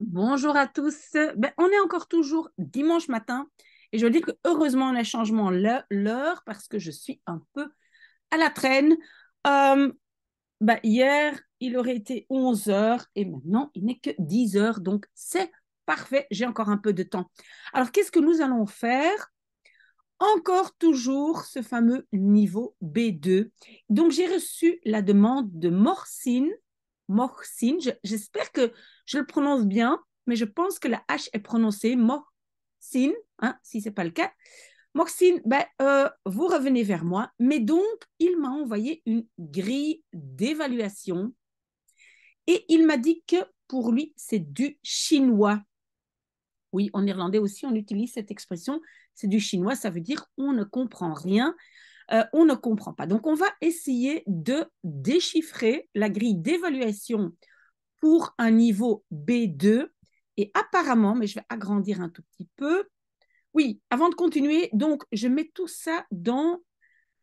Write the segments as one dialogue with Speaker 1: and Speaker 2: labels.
Speaker 1: Bonjour à tous. Ben, on est encore toujours dimanche matin et je veux dire que heureusement on a changement l'heure parce que je suis un peu à la traîne. Euh, ben, hier, il aurait été 11 h et maintenant il n'est que 10 h Donc c'est parfait, j'ai encore un peu de temps. Alors qu'est-ce que nous allons faire Encore toujours ce fameux niveau B2. Donc j'ai reçu la demande de Morcine Mohsin. J'espère que je le prononce bien, mais je pense que la H est prononcée Mohsin, hein, si ce n'est pas le cas. Mohsin, ben, euh, vous revenez vers moi. Mais donc, il m'a envoyé une grille d'évaluation et il m'a dit que pour lui, c'est du chinois. Oui, en irlandais aussi, on utilise cette expression. C'est du chinois, ça veut dire on ne comprend rien. Euh, on ne comprend pas. Donc, on va essayer de déchiffrer la grille d'évaluation pour un niveau B2. Et apparemment, mais je vais agrandir un tout petit peu. Oui, avant de continuer, donc, je mets tout ça dans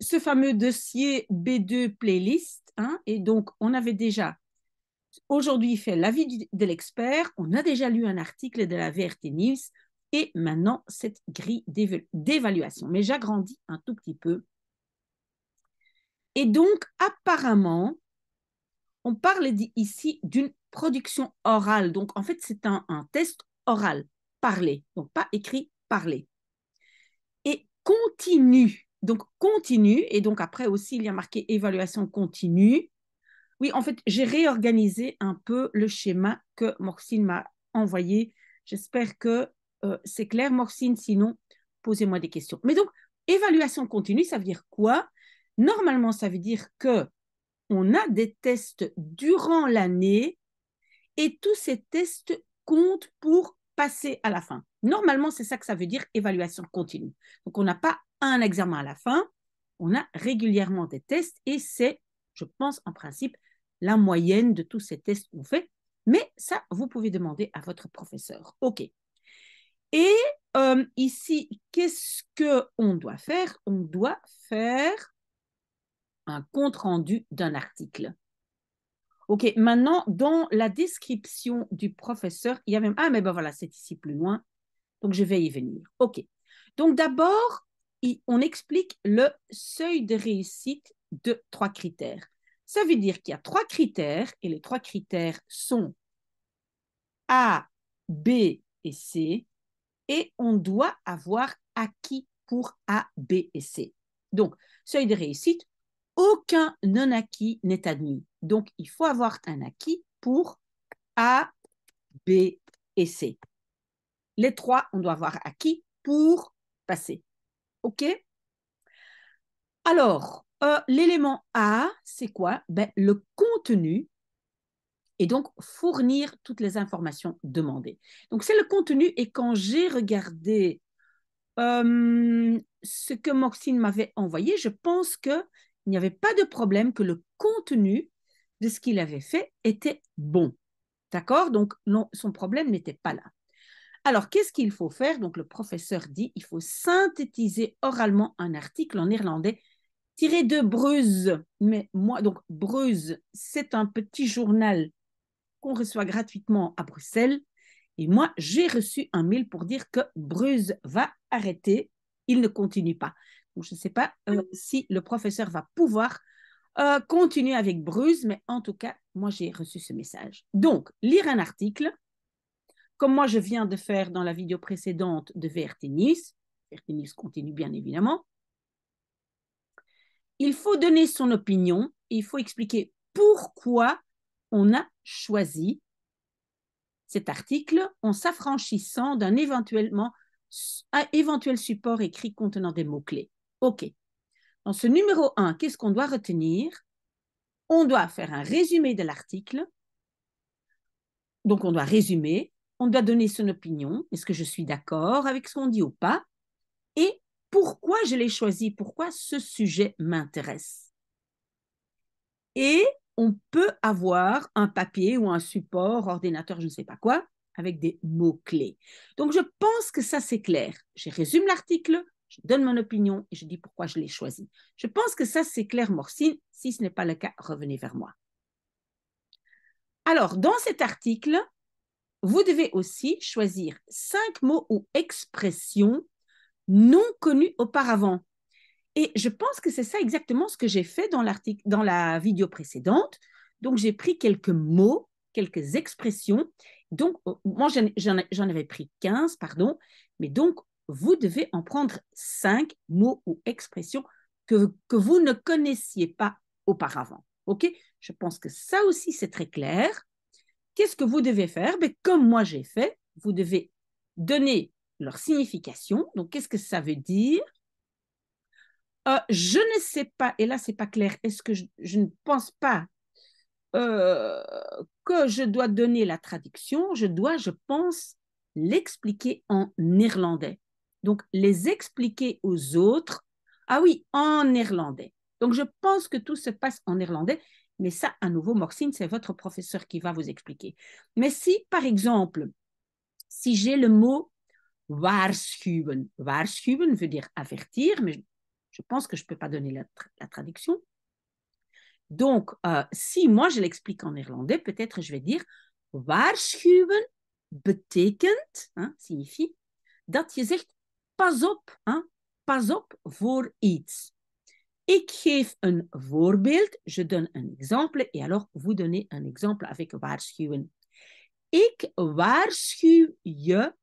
Speaker 1: ce fameux dossier B2 playlist. Hein. et donc, on avait déjà aujourd'hui fait l'avis de l'expert, on a déjà lu un article de la VRT et maintenant cette grille d'évaluation. Mais j'agrandis un tout petit peu et donc, apparemment, on parle ici d'une production orale. Donc, en fait, c'est un, test oral, parlé. Donc, pas écrit, parlé. Et continue. Donc, continue. Et donc, après aussi, il y a marqué évaluation continue. Oui, en fait, j'ai réorganisé un peu le schéma que Morcine m'a envoyé. J'espère que euh, c'est clair, Morcine. Sinon, posez-moi des questions. Mais donc, évaluation continue, ça veut dire quoi Normalement, ça veut dire que on a des tests durant l'année et tous ces tests comptent pour passer à la fin. Normalement, c'est ça que ça veut dire évaluation continue. Donc, on n'a pas un examen à la fin, on a régulièrement des tests et c'est, je pense, en principe, la moyenne de tous ces tests qu'on fait. Mais ça, vous pouvez demander à votre professeur. OK. Et euh, ici, qu'est-ce qu'on doit faire On doit faire un compte-rendu d'un article. OK, maintenant, dans la description du professeur, il y a même... Ah, mais ben voilà, c'est ici plus loin. Donc, je vais y venir. OK. Donc, d'abord, on explique le seuil de réussite de trois critères. Ça veut dire qu'il y a trois critères, et les trois critères sont A, B et C, et on doit avoir acquis pour A, B et C. Donc, seuil de réussite, aucun non-acquis n'est admis. Donc, il faut avoir un acquis pour A, B et C. Les trois, on doit avoir acquis pour passer. OK Alors, euh, l'élément A, c'est quoi ben, Le contenu et donc fournir toutes les informations demandées. Donc, c'est le contenu. Et quand j'ai regardé euh, ce que Moxine m'avait envoyé, je pense que il n'y avait pas de problème que le contenu de ce qu'il avait fait était bon. D'accord Donc, non, son problème n'était pas là. Alors, qu'est-ce qu'il faut faire Donc, le professeur dit il faut synthétiser oralement un article en irlandais tiré de Bruse. Mais moi, donc, Bruse, c'est un petit journal qu'on reçoit gratuitement à Bruxelles. Et moi, j'ai reçu un mail pour dire que Bruse va arrêter, il ne continue pas je ne sais pas euh, si le professeur va pouvoir euh, continuer avec Bruce, mais en tout cas, moi, j'ai reçu ce message. Donc, lire un article, comme moi, je viens de faire dans la vidéo précédente de Vertenis. Vertenis continue, bien évidemment. Il faut donner son opinion et il faut expliquer pourquoi on a choisi cet article en s'affranchissant d'un éventuel support écrit contenant des mots-clés. OK. Dans ce numéro 1, qu'est-ce qu'on doit retenir On doit faire un résumé de l'article. Donc, on doit résumer, on doit donner son opinion. Est-ce que je suis d'accord avec ce qu'on dit ou pas Et pourquoi je l'ai choisi Pourquoi ce sujet m'intéresse Et on peut avoir un papier ou un support, ordinateur, je ne sais pas quoi, avec des mots-clés. Donc, je pense que ça, c'est clair. Je résume l'article, je donne mon opinion et je dis pourquoi je l'ai choisi. Je pense que ça, c'est clair, Morcine. Si ce n'est pas le cas, revenez vers moi. Alors, dans cet article, vous devez aussi choisir cinq mots ou expressions non connues auparavant. Et je pense que c'est ça exactement ce que j'ai fait dans, dans la vidéo précédente. Donc, j'ai pris quelques mots, quelques expressions. Donc, euh, moi, j'en, j'en avais pris 15, pardon. Mais donc, vous devez en prendre cinq mots ou expressions que, vous ne connaissiez pas auparavant. OK Je pense que ça aussi, c'est très clair. Qu'est-ce que vous devez faire ben, Comme moi, j'ai fait, vous devez donner leur signification. Donc, qu'est-ce que ça veut dire euh, Je ne sais pas, et là, c'est pas clair, est-ce que je, ne pense pas euh, que je dois donner la traduction Je dois, je pense, l'expliquer en néerlandais. Donc, les expliquer aux autres, ah oui, en néerlandais. Donc, je pense que tout se passe en néerlandais, mais ça, à nouveau, Morcine, c'est votre professeur qui va vous expliquer. Mais si, par exemple, si j'ai le mot waarschuwen, waarschuwen veut dire avertir, mais je pense que je ne peux pas donner la, traduction. Donc, euh, si moi je l'explique en irlandais, peut-être je vais dire waarschuwen betekent, hein, signifie, je pas op, hè? pas op voor iets. Ik geef een voorbeeld, je donne un exemple, et alors vous donnez un exemple avec waarschuwen. Ik waarschuw je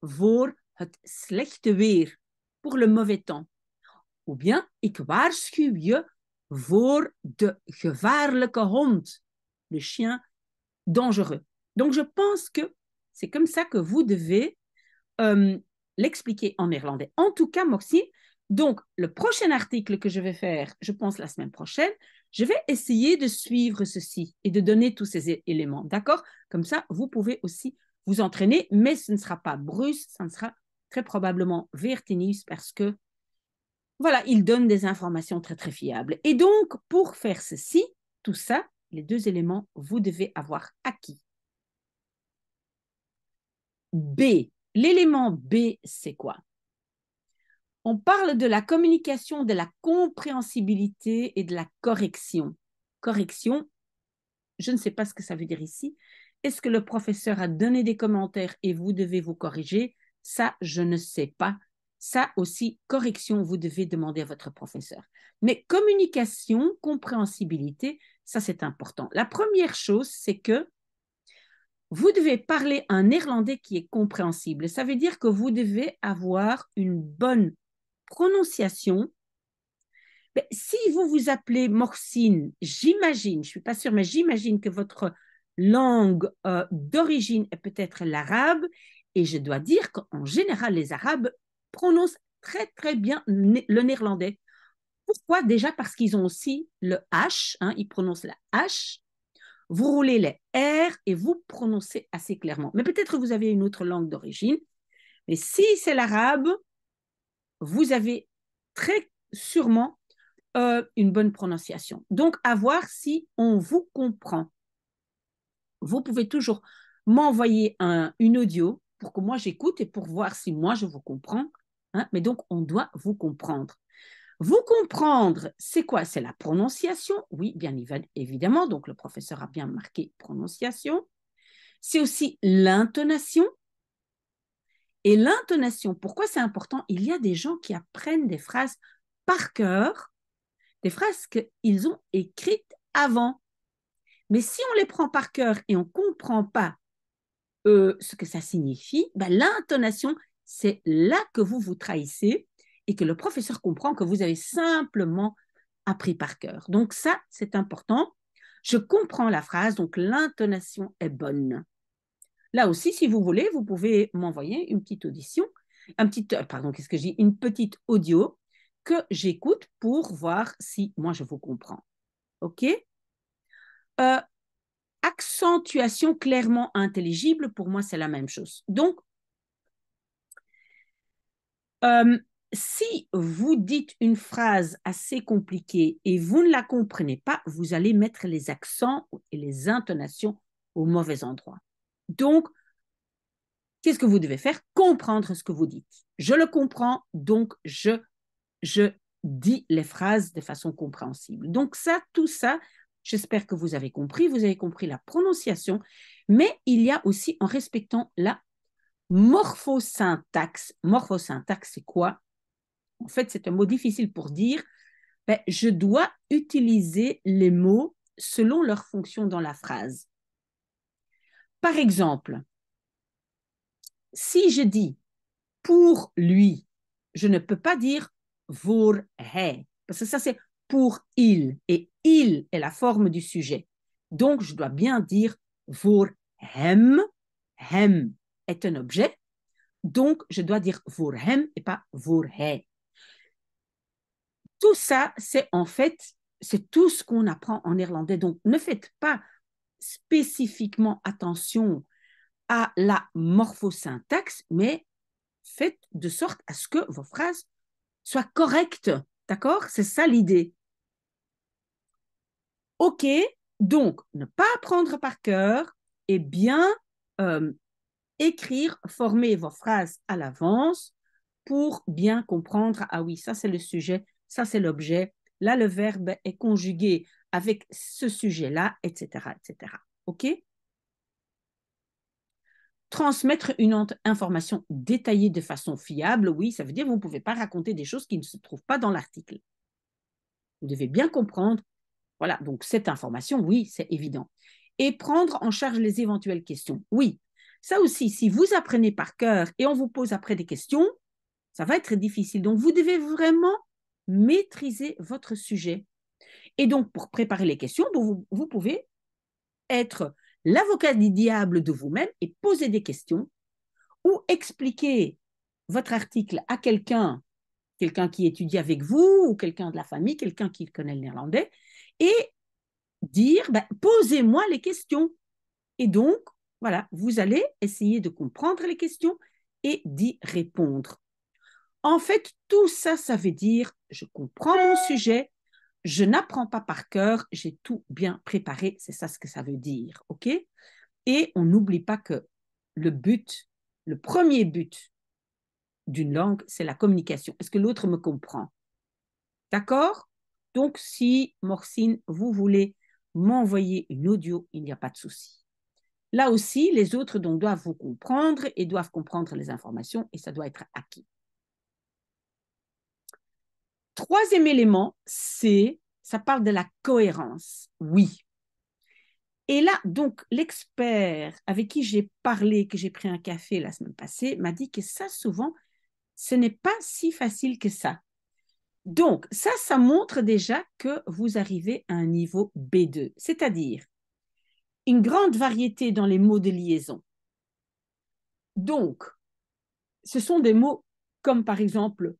Speaker 1: voor het slechte weer, pour le mauvais temps. Ou bien, ik waarschuw je voor de gevaarlijke hond, le chien dangereux. Donc, je pense que c'est comme ça que vous devez euh, l'expliquer en néerlandais. En tout cas, Moxie, donc le prochain article que je vais faire, je pense la semaine prochaine, je vais essayer de suivre ceci et de donner tous ces éléments, d'accord Comme ça, vous pouvez aussi vous entraîner, mais ce ne sera pas Bruce, ça ne sera très probablement Vertinius parce que, voilà, il donne des informations très, très fiables. Et donc, pour faire ceci, tout ça, les deux éléments, vous devez avoir acquis. B. L'élément B, c'est quoi On parle de la communication, de la compréhensibilité et de la correction. Correction, je ne sais pas ce que ça veut dire ici. Est-ce que le professeur a donné des commentaires et vous devez vous corriger Ça, je ne sais pas. Ça aussi, correction, vous devez demander à votre professeur. Mais communication, compréhensibilité, ça c'est important. La première chose, c'est que vous devez parler un néerlandais qui est compréhensible. Ça veut dire que vous devez avoir une bonne prononciation. Ben, si vous vous appelez Morsine, j'imagine, je ne suis pas sûre, mais j'imagine que votre langue euh, d'origine est peut-être l'arabe. Et je dois dire qu'en général, les Arabes prononcent très très bien le néerlandais. Pourquoi Déjà parce qu'ils ont aussi le H, hein, ils prononcent la H vous roulez les R et vous prononcez assez clairement. Mais peut-être vous avez une autre langue d'origine. Mais si c'est l'arabe, vous avez très sûrement euh, une bonne prononciation. Donc, à voir si on vous comprend. Vous pouvez toujours m'envoyer un, une audio pour que moi j'écoute et pour voir si moi je vous comprends. Hein. mais donc, on doit vous comprendre. Vous comprendre, c'est quoi C'est la prononciation, oui, bien évidemment, donc le professeur a bien marqué prononciation. C'est aussi l'intonation. Et l'intonation, pourquoi c'est important Il y a des gens qui apprennent des phrases par cœur, des phrases qu'ils ont écrites avant. Mais si on les prend par cœur et on ne comprend pas euh, ce que ça signifie, ben, l'intonation, c'est là que vous vous trahissez et que le professeur comprend que vous avez simplement appris par cœur. Donc ça, c'est important. Je comprends la phrase, donc l'intonation est bonne. Là aussi, si vous voulez, vous pouvez m'envoyer une petite audition, un petit, euh, pardon, qu'est-ce que j'ai, une petite audio que j'écoute pour voir si moi je vous comprends. OK euh, Accentuation clairement intelligible, pour moi c'est la même chose. Donc, euh, si vous dites une phrase assez compliquée et vous ne la comprenez pas, vous allez mettre les accents et les intonations au mauvais endroit. Donc, qu'est-ce que vous devez faire Comprendre ce que vous dites. Je le comprends, donc je, je dis les phrases de façon compréhensible. Donc ça, tout ça, j'espère que vous avez compris, vous avez compris la prononciation, mais il y a aussi en respectant la morphosyntaxe. Morphosyntaxe, c'est quoi en fait c'est un mot difficile pour dire, je dois utiliser les mots selon leur fonction dans la phrase. Par exemple, si je dis pour lui, je ne peux pas dire vor he, parce que ça c'est pour il, et il est la forme du sujet. Donc je dois bien dire vor hem, hem est un objet, donc je dois dire vor hem et pas vor he. Tout ça, c'est en fait, c'est tout ce qu'on apprend en irlandais. Donc, ne faites pas spécifiquement attention à la morphosyntaxe, mais faites de sorte à ce que vos phrases soient correctes. D'accord C'est ça l'idée. OK, donc ne pas apprendre par cœur et eh bien euh, écrire, former vos phrases à l'avance pour bien comprendre. Ah oui, ça c'est le sujet ça c'est l'objet, là le verbe est conjugué avec ce sujet-là, etc., etc. OK Transmettre une information détaillée de façon fiable, oui, ça veut dire que vous ne pouvez pas raconter des choses qui ne se trouvent pas dans l'article. Vous devez bien comprendre. Voilà, donc cette information, oui, c'est évident. Et prendre en charge les éventuelles questions. Oui, ça aussi, si vous apprenez par cœur et on vous pose après des questions, ça va être difficile. Donc, vous devez vraiment maîtriser votre sujet. Et donc, pour préparer les questions, vous, pouvez être l'avocat du diable de vous-même et poser des questions ou expliquer votre article à quelqu'un, quelqu'un qui étudie avec vous ou quelqu'un de la famille, quelqu'un qui connaît le néerlandais, et dire, ben, posez-moi les questions. Et donc, voilà, vous allez essayer de comprendre les questions et d'y répondre. En fait, tout ça, ça veut dire je comprends mon sujet, je n'apprends pas par cœur, j'ai tout bien préparé, c'est ça ce que ça veut dire, ok Et on n'oublie pas que le but, le premier but d'une langue, c'est la communication. Est-ce que l'autre me comprend D'accord Donc, si Morcine, vous voulez m'envoyer une audio, il n'y a pas de souci. Là aussi, les autres doivent vous comprendre et doivent comprendre les informations et ça doit être acquis. Troisième élément, c'est, ça parle de la cohérence, oui. Et là, donc, l'expert avec qui j'ai parlé, que j'ai pris un café la semaine passée, m'a dit que ça, souvent, ce n'est pas si facile que ça. Donc, ça, ça montre déjà que vous arrivez à un niveau B2, c'est-à-dire une grande variété dans les mots de liaison. Donc, ce sont des mots comme par exemple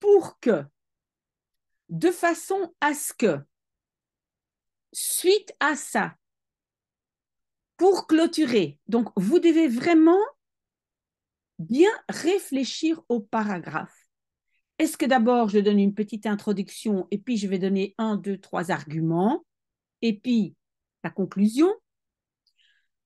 Speaker 1: pour que, de façon à ce que, suite à ça, pour clôturer, donc vous devez vraiment bien réfléchir au paragraphe. Est-ce que d'abord je donne une petite introduction et puis je vais donner un, deux, trois arguments et puis la conclusion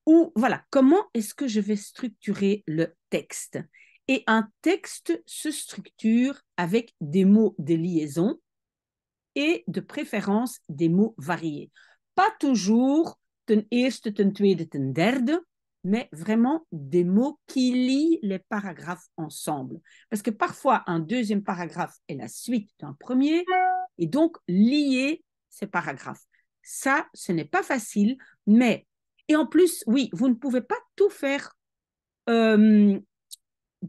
Speaker 1: Ou voilà, comment est-ce que je vais structurer le texte Et un texte se structure avec des mots de liaison et de préférence des mots variés. Pas toujours ten eerste, ten tweede, ten derde, mais vraiment des mots qui lient les paragraphes ensemble. Parce que parfois, un deuxième paragraphe est la suite d'un premier, et donc lier ces paragraphes. Ça, ce n'est pas facile, mais... Et en plus, oui, vous ne pouvez pas tout faire euh,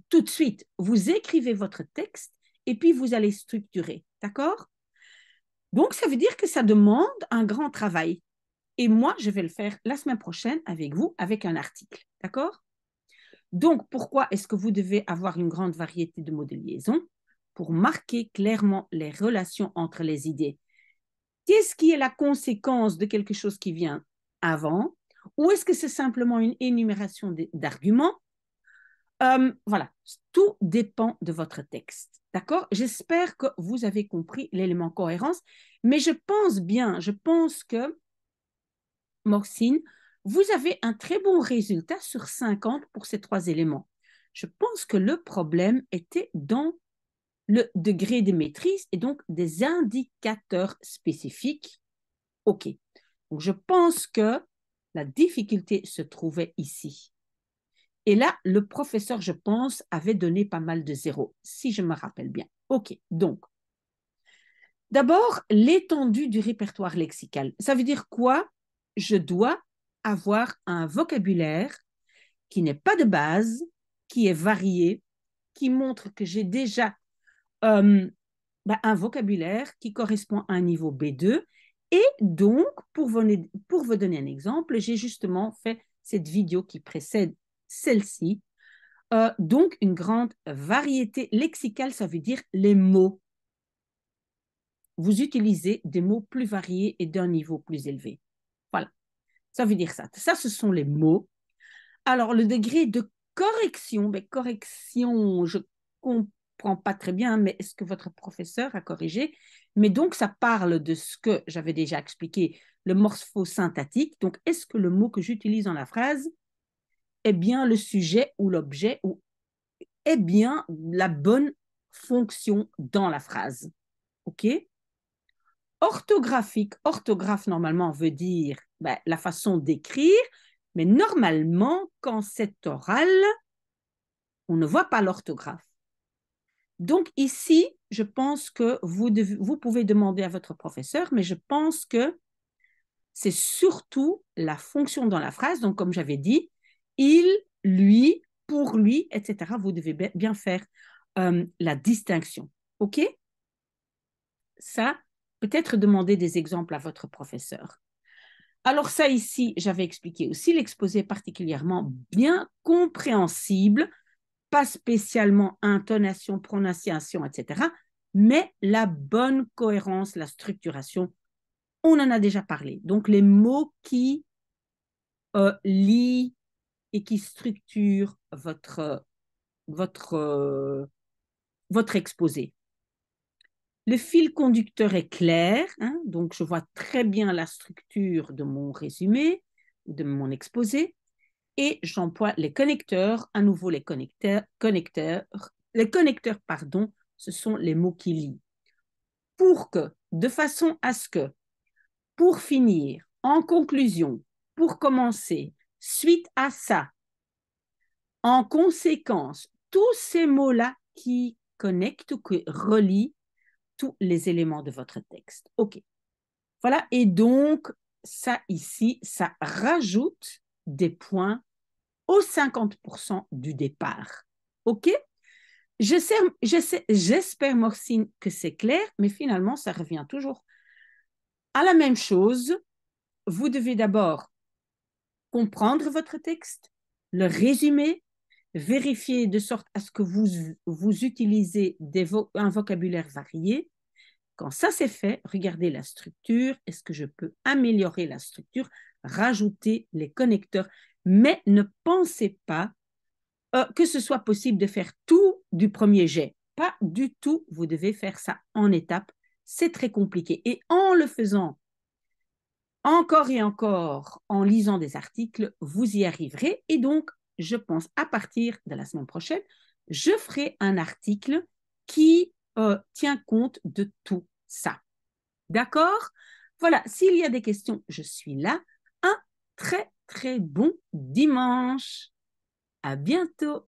Speaker 1: tout de suite. Vous écrivez votre texte et puis vous allez structurer, d'accord donc, ça veut dire que ça demande un grand travail. Et moi, je vais le faire la semaine prochaine avec vous, avec un article. D'accord Donc, pourquoi est-ce que vous devez avoir une grande variété de mots de liaison Pour marquer clairement les relations entre les idées. Qu'est-ce qui est la conséquence de quelque chose qui vient avant Ou est-ce que c'est simplement une énumération d'arguments euh, voilà, tout dépend de votre texte. D'accord J'espère que vous avez compris l'élément cohérence, mais je pense bien, je pense que, Morsine, vous avez un très bon résultat sur 50 pour ces trois éléments. Je pense que le problème était dans le degré de maîtrise et donc des indicateurs spécifiques. OK. Donc, je pense que la difficulté se trouvait ici. Et là, le professeur, je pense, avait donné pas mal de zéros, si je me rappelle bien. OK, donc, d'abord, l'étendue du répertoire lexical. Ça veut dire quoi Je dois avoir un vocabulaire qui n'est pas de base, qui est varié, qui montre que j'ai déjà euh, bah, un vocabulaire qui correspond à un niveau B2. Et donc, pour vous donner un exemple, j'ai justement fait cette vidéo qui précède celle-ci. donc, une grande variété lexicale, ça veut dire les mots. Vous utilisez des mots plus variés et d'un niveau plus élevé. Voilà, ça veut dire ça. Ça, ce sont les mots. Alors, le degré de correction, mais ben, correction, je comprends pas très bien, hein, mais est-ce que votre professeur a corrigé Mais donc, ça parle de ce que j'avais déjà expliqué, le synthétique, Donc, est-ce que le mot que j'utilise dans la phrase bien le sujet ou l'objet ou est bien la bonne fonction dans la phrase. OK Orthographique, orthographe normalement veut dire ben, la façon d'écrire, mais normalement, quand c'est oral, on ne voit pas l'orthographe. Donc ici, je pense que vous, vous pouvez demander à votre professeur, mais je pense que c'est surtout la fonction dans la phrase. Donc comme j'avais dit, il, lui, pour lui, etc. Vous devez bien faire euh, la distinction. OK Ça, peut-être demander des exemples à votre professeur. Alors ça ici, j'avais expliqué aussi l'exposé particulièrement bien compréhensible, pas spécialement intonation, prononciation, etc., mais la bonne cohérence, la structuration, on en a déjà parlé. Donc les mots qui euh, lient et qui structure votre, votre, euh, votre exposé. Le fil conducteur est clair, hein, donc je vois très bien la structure de mon résumé, de mon exposé, et j'emploie les connecteurs, à nouveau les connecteurs, connecteurs, les connecteurs, pardon, ce sont les mots qui lient. Pour que, de façon à ce que, pour finir, en conclusion, pour commencer, Suite à ça, en conséquence, tous ces mots-là qui connectent ou qui relient tous les éléments de votre texte. OK. Voilà. Et donc, ça ici, ça rajoute des points aux 50% du départ. OK J'espère, j'espère, Morcine, que c'est clair, mais finalement, ça revient toujours à la même chose. Vous devez d'abord comprendre votre texte, le résumer, vérifier de sorte à ce que vous, vous utilisez des un vocabulaire varié. Quand ça c'est fait, regardez la structure. Est-ce que je peux améliorer la structure, rajouter les connecteurs, mais ne pensez pas euh, que ce soit possible de faire tout du premier jet. Pas du tout. Vous devez faire ça en étapes. C'est très compliqué. Et en le faisant encore et encore en lisant des articles, vous y arriverez. Et donc, je pense à partir de la semaine prochaine, je ferai un article qui euh, tient compte de tout ça. D'accord Voilà, s'il y a des questions, je suis là. Un très très bon dimanche. À bientôt.